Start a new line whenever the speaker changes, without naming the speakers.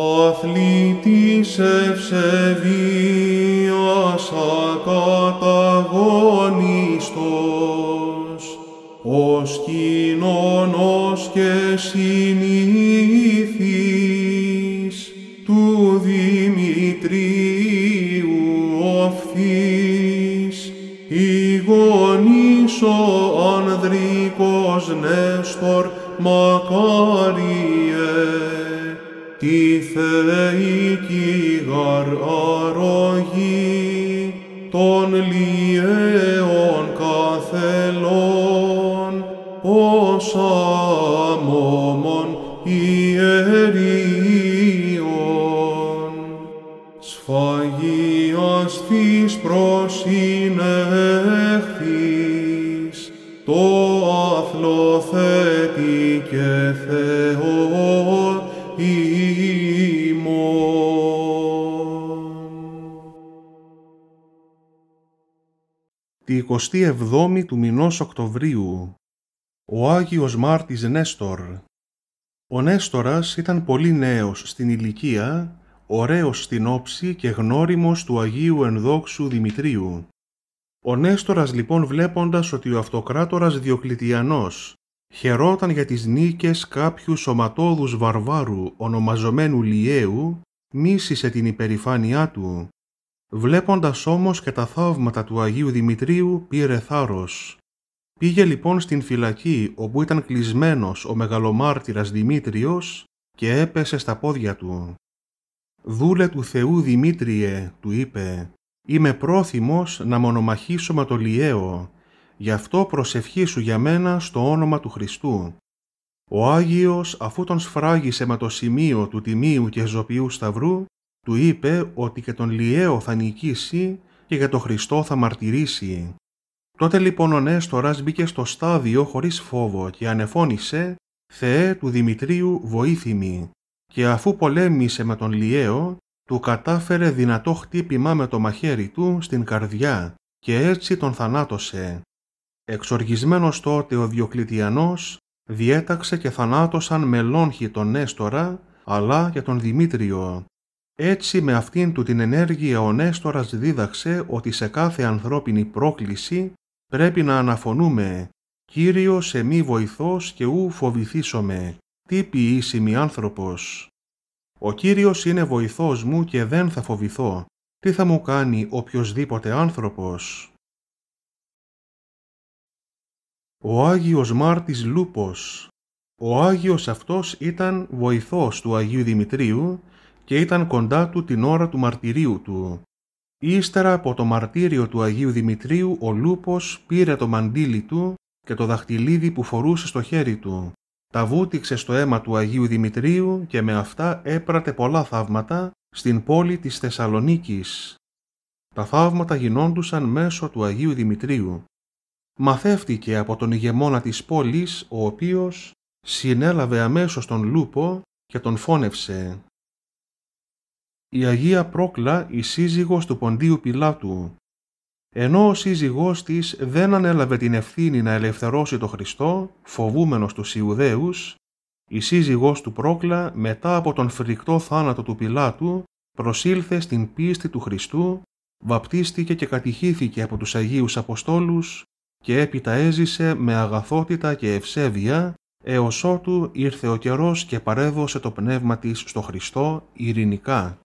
αθλητής ευσεβίας ακαταγωνιστός, ως κοινωνός και συνήθης του Δημητρίου οφθής, η γονής ο ανδρικός Νέστορ μακάρι θεϊκή γαρ αρρωγή των λιέων καθελών, ως αμόμων ιερίων. Σφαγίας της προσυνέχθης, το αθλοθέτη και Θεό,
τη 27η του μηνός Οκτωβρίου, ο Άγιος Μάρτης Νέστορ. Ο Νέστορας ήταν πολύ νέος στην ηλικία, ωραίος στην όψη και γνώριμος του Αγίου Ενδόξου Δημητρίου. Ο Νέστορας λοιπόν βλέποντας ότι ο αυτοκράτορας Διοκλητιανός χαιρόταν για τις νίκες κάποιου σωματόδους βαρβάρου ονομαζομένου Λιέου, μίσησε την υπερηφάνειά του Βλέποντας όμως και τα θαύματα του Αγίου Δημητρίου πήρε θάρρος. Πήγε λοιπόν στην φυλακή όπου ήταν κλεισμένος ο μεγαλομάρτυρας Δημήτριος και έπεσε στα πόδια του. «Δούλε του Θεού Δημήτριε», του είπε, «είμαι πρόθυμος να μονομαχήσω με το Λιέο, γι' αυτό προσευχή σου για μένα στο όνομα του Χριστού». Ο Άγιος, αφού τον σφράγισε με το σημείο του Τιμίου και Ζωπιού Σταυρού, του είπε ότι και τον Λιέο θα νικήσει και για τον Χριστό θα μαρτυρήσει. Τότε λοιπόν ο Νέστορας μπήκε στο στάδιο χωρίς φόβο και ανεφώνησε «Θεέ του Δημητρίου βοήθημη» και αφού πολέμησε με τον Λιέο, του κατάφερε δυνατό χτύπημα με το μαχαίρι του στην καρδιά και έτσι τον θανάτωσε. Εξοργισμένος τότε ο Διοκλητιανός διέταξε και θανάτωσαν λόγχη τον Νέστορα αλλά και τον Δημήτριο έτσι με αυτήν του την ενέργεια ο Νέστορας δίδαξε ότι σε κάθε ανθρώπινη πρόκληση πρέπει να αναφωνούμε «Κύριος μη βοηθός και ου φοβηθήσομαι, τι ποιήσιμη άνθρωπος». «Ο Κύριος είναι βοηθός μου και δεν θα φοβηθώ, τι θα μου κάνει οποιοδήποτε άνθρωπος». Ο Άγιος Μάρτης Λούπος Ο Άγιος αυτός ήταν βοηθός του Αγίου Δημητρίου και ήταν κοντά του την ώρα του μαρτυρίου του. Ύστερα από το μαρτύριο του Αγίου Δημητρίου ο Λούπος πήρε το μαντίλι του και το δαχτυλίδι που φορούσε στο χέρι του. Τα βούτυξε στο αίμα του Αγίου Δημητρίου και με αυτά έπρατε πολλά θαύματα στην πόλη της Θεσσαλονίκης. Τα θαύματα γινόντουσαν μέσω του Αγίου Δημητρίου. Μαθεύτηκε από τον ηγεμόνα της πόλης, ο οποίος συνέλαβε αμέσως τον Λούπο και τον φώνευσε η Αγία Πρόκλα η σύζυγος του Ποντίου Πιλάτου. Ενώ ο σύζυγός της δεν ανέλαβε την ευθύνη να ελευθερώσει το Χριστό, φοβούμενος τους Ιουδαίους, η σύζυγός του Πρόκλα μετά από τον φρικτό θάνατο του Πιλάτου προσήλθε στην πίστη του Χριστού, βαπτίστηκε και κατηχήθηκε από τους Αγίους Αποστόλους και έπειτα έζησε με αγαθότητα και ευσέβεια έως ότου ήρθε ο καιρός και παρέδωσε το πνεύμα της στο Χριστό ειρηνικά.